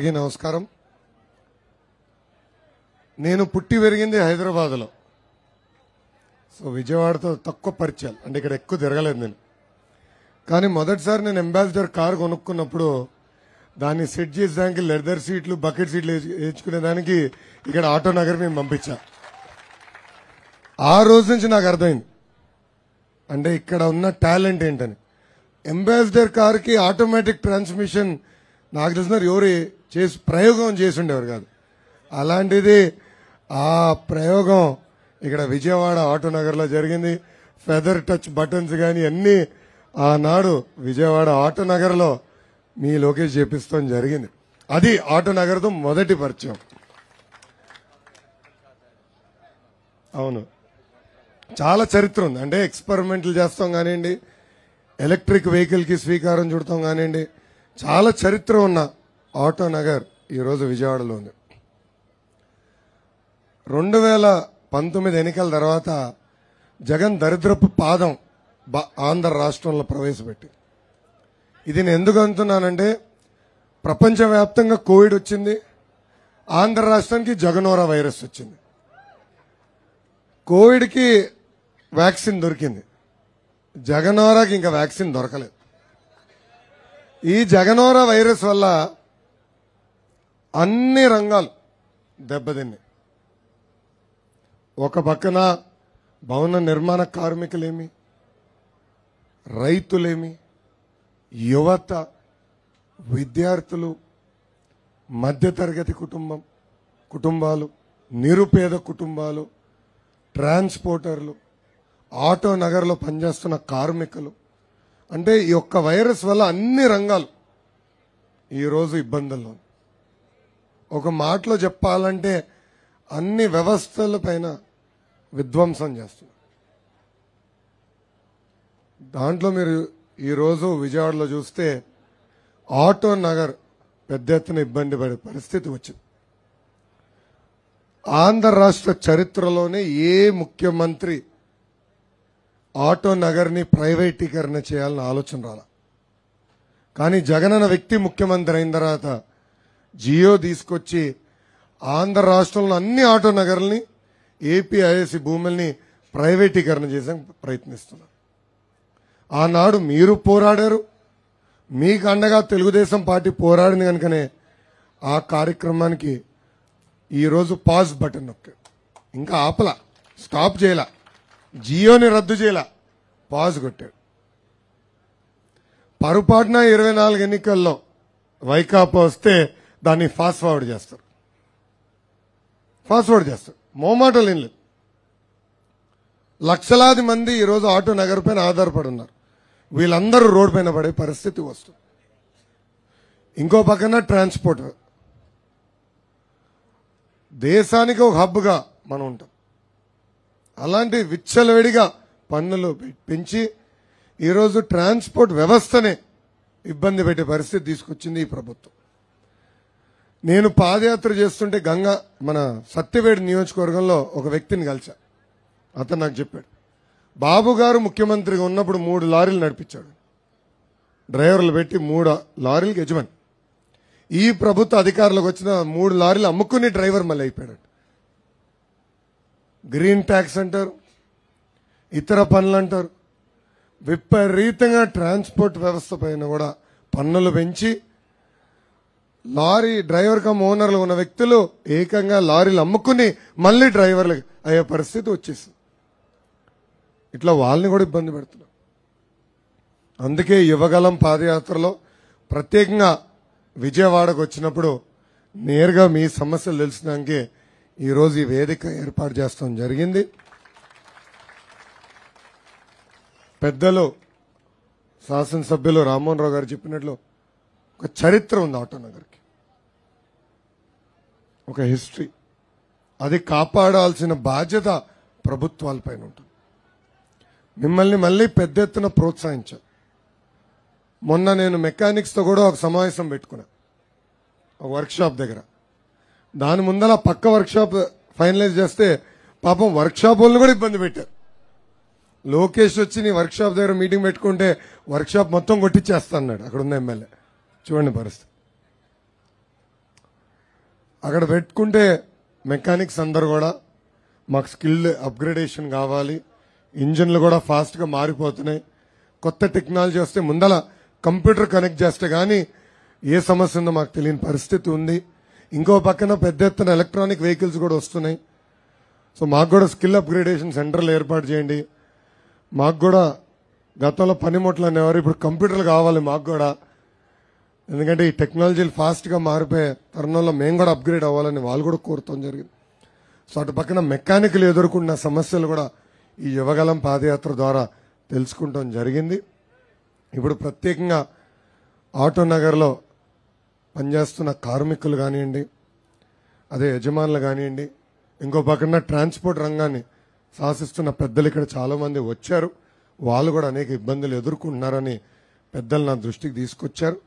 అందరికీ నమస్కారం నేను పుట్టి పెరిగింది హైదరాబాద్లో సో విజయవాడతో తక్కువ పరిచయాలు అంటే ఇక్కడ ఎక్కువ తిరగలేదు నేను కానీ మొదటిసారి నేను అంబాసిడర్ కార్ కొనుక్కున్నప్పుడు దాన్ని సెట్ చేసేదానికి లెదర్ సీట్లు బకెట్ సీట్లు వేయించుకునే దానికి ఇక్కడ ఆటో నగర్ మేము పంపించా ఆ రోజు నుంచి నాకు అర్థమైంది అంటే ఇక్కడ ఉన్న టాలెంట్ ఏంటని అంబాసిడర్ కార్కి ఆటోమేటిక్ ట్రాన్స్మిషన్ నాకు తెలిసినారు ఎవరు చేసి ప్రయోగం చేసి ఉండేవారు కాదు అలాంటిది ఆ ప్రయోగం ఇక్కడ విజయవాడ ఆటో నగర్లో జరిగింది ఫెదర్ టచ్ బటన్స్ కానీ అన్నీ ఆనాడు విజయవాడ ఆటో నగర్లో మీ లోకేష్ చేపిస్తాం జరిగింది అది ఆటో నగర్తో మొదటి పరిచయం అవును చాలా చరిత్ర ఉంది అంటే ఎక్స్పెరిమెంట్లు చేస్తాం కానివ్వండి ఎలక్ట్రిక్ వెహికల్కి స్వీకారం చుడతాం కానివ్వండి చాలా చరిత్ర ఉన్న ఆటో నగర్ ఈరోజు విజయవాడలో ఉంది రెండు వేల పంతొమ్మిది ఎన్నికల తర్వాత జగన్ దరిద్రపు పాదం ఆంధ్ర రాష్ట్రంలో ప్రవేశపెట్టి ఇది నేను ఎందుకు అంటున్నానంటే ప్రపంచవ్యాప్తంగా కోవిడ్ వచ్చింది ఆంధ్ర రాష్ట్రానికి జగనోరా వైరస్ వచ్చింది కోవిడ్కి వ్యాక్సిన్ దొరికింది జగనోరాకి ఇంకా వ్యాక్సిన్ దొరకలేదు ఈ జగనోర వైరస్ వల్ల అన్ని రంగాలు దెబ్బతిన్నాయి ఒక పక్కన భవన నిర్మాణ కార్మికులేమి రైతులేమి యువత విద్యార్థులు మధ్యతరగతి కుటుంబం కుటుంబాలు నిరుపేద కుటుంబాలు ట్రాన్స్పోర్టర్లు ఆటో నగర్లో పనిచేస్తున్న కార్మికులు అంటే ఈ యొక్క వైరస్ వల్ల అన్ని రంగాలు ఈరోజు ఇబ్బందుల్లో ఒక మాటలో చెప్పాలంటే అన్ని వ్యవస్థలపైన విధ్వంసం చేస్తున్నారు దాంట్లో మీరు ఈరోజు విజయవాడలో చూస్తే ఆటో నగర్ పెద్ద ఎత్తున ఇబ్బంది పడే పరిస్థితి వచ్చింది ఆంధ్ర రాష్ట్ర చరిత్రలోనే ఏ ముఖ్యమంత్రి ఆటో నగర్ని ప్రైవేటీకరణ చేయాలని ఆలోచన రాల కానీ జగనన్న వ్యక్తి ముఖ్యమంత్రి అయిన తర్వాత జియో తీసుకొచ్చి ఆంధ్ర రాష్ట్రంలో అన్ని ఆటో నగర్ని ఏపీఐఎస్ భూముల్ని ప్రైవేటీకరణ చేసే ప్రయత్నిస్తున్నారు ఆనాడు మీరు పోరాడారు మీకు అండగా తెలుగుదేశం పార్టీ పోరాడింది కనుకనే ఆ కార్యక్రమానికి ఈరోజు పాజ్ బటన్ నొక్కారు ఇంకా ఆపలా స్టాప్ చేయలా జియోని రద్దు చేయలే పాజ్ కొట్టాడు పొరపాటున ఇరవై నాలుగు ఎన్నికల్లో వైకాపా వస్తే దాన్ని ఫాస్ట్ ఫార్వర్డ్ చేస్తారు ఫాస్ట్ ఫార్వర్డ్ చేస్తారు మోమాటలు ఏం లక్షలాది మంది ఈరోజు ఆటో నగర్ పైన ఆధారపడి ఉన్నారు వీళ్ళందరూ రోడ్ పైన పడే పరిస్థితి వస్తుంది ఇంకో పక్కన ట్రాన్స్పోర్ట్ దేశానికి ఒక హబ్గా మనం ఉంటాం అలాంటి విచ్చలవిడిగా పన్నులు పెంచి ఈరోజు ట్రాన్స్పోర్ట్ వ్యవస్థనే ఇబ్బంది పెట్టే పరిస్థితి తీసుకొచ్చింది ఈ ప్రభుత్వం నేను పాదయాత్ర చేస్తుంటే గంగా మన సత్యవేడి నియోజకవర్గంలో ఒక వ్యక్తిని కలిసా అతను నాకు చెప్పాడు బాబు గారు ముఖ్యమంత్రిగా ఉన్నప్పుడు మూడు లారీలు నడిపించాడు డ్రైవర్లు పెట్టి మూడు లారీలకు యజమాని ఈ ప్రభుత్వ అధికారులకు వచ్చిన మూడు లారీలు అమ్ముకుని డ్రైవర్ మళ్ళీ అయిపోయాడు గ్రీన్ ట్యాక్స్ అంటారు ఇతర పనులు అంటారు విపరీతంగా ట్రాన్స్పోర్ట్ వ్యవస్థ పైన కూడా పన్నులు పెంచి లారీ డ్రైవర్ కమ్ ఓనర్లు ఉన్న వ్యక్తులు ఏకంగా లారీలు అమ్ముకుని మళ్ళీ డ్రైవర్లు అయ్యే పరిస్థితి వచ్చేసింది ఇట్లా వాళ్ళని కూడా ఇబ్బంది పెడుతున్నారు అందుకే యువగలం పాదయాత్రలో ప్రత్యేకంగా విజయవాడకు వచ్చినప్పుడు నేరుగా మీ సమస్యలు తెలిసినాకే ఈరోజు ఈ వేదిక ఏర్పాటు చేస్తాం జరిగింది పెద్దలు శాసనసభ్యులు రామ్మోహన్ రావు గారు చెప్పినట్లు ఒక చరిత్ర ఉంది ఆటోనగర్కి ఒక హిస్టరీ అది కాపాడాల్సిన బాధ్యత ప్రభుత్వాలపైన ఉంటుంది మిమ్మల్ని మళ్ళీ పెద్ద ఎత్తున మొన్న నేను మెకానిక్స్తో కూడా ఒక సమావేశం పెట్టుకున్నా ఒక వర్క్షాప్ దగ్గర దాని ముందర పక్క వర్క్షాప్ ఫైనలైజ్ చేస్తే పాపం వర్క్షాప్ వాళ్ళని కూడా ఇబ్బంది పెట్టారు లోకేష్ వచ్చి నీ వర్క్షాప్ దగ్గర మీటింగ్ పెట్టుకుంటే వర్క్షాప్ మొత్తం కొట్టిచ్చేస్తా అన్నాడు అక్కడ ఉన్న ఎమ్మెల్యే చూడండి పరిస్థితి అక్కడ పెట్టుకుంటే మెకానిక్స్ అందరు కూడా మాకు స్కిల్ అప్గ్రేడేషన్ కావాలి ఇంజన్లు కూడా ఫాస్ట్గా మారిపోతున్నాయి కొత్త టెక్నాలజీ వస్తే ముందల కంప్యూటర్ కనెక్ట్ చేస్తే కానీ ఏ సమస్య ఉందో మాకు తెలియని పరిస్థితి ఉంది ఇంకో పక్కన పెద్ద ఎత్తున ఎలక్ట్రానిక్ వెహికల్స్ కూడా వస్తున్నాయి సో మాకు కూడా స్కిల్ అప్గ్రేడేషన్ సెంటర్లు ఏర్పాటు చేయండి మాకు కూడా గతంలో పనిముట్లు అనేవారు ఇప్పుడు కంప్యూటర్లు కావాలి మాకు కూడా ఎందుకంటే ఈ టెక్నాలజీలు ఫాస్ట్గా మారిపోయే తరుణంలో మేము కూడా అప్గ్రేడ్ అవ్వాలని వాళ్ళు కూడా కోరుతాం జరిగింది సో అటు పక్కన మెకానికల్ ఎదుర్కొన్న సమస్యలు కూడా ఈ యువగలం పాదయాత్ర ద్వారా తెలుసుకుంటాం జరిగింది ఇప్పుడు ప్రత్యేకంగా ఆటో నగర్లో పనిచేస్తున్న కార్మికులు కానివ్వండి అదే యజమానులు కానివ్వండి ఇంకో పక్కన ట్రాన్స్పోర్ట్ రంగాన్ని శాసిస్తున్న పెద్దలు ఇక్కడ చాలామంది వచ్చారు వాళ్ళు కూడా అనేక ఇబ్బందులు ఎదుర్కొంటున్నారని పెద్దలు నా దృష్టికి తీసుకొచ్చారు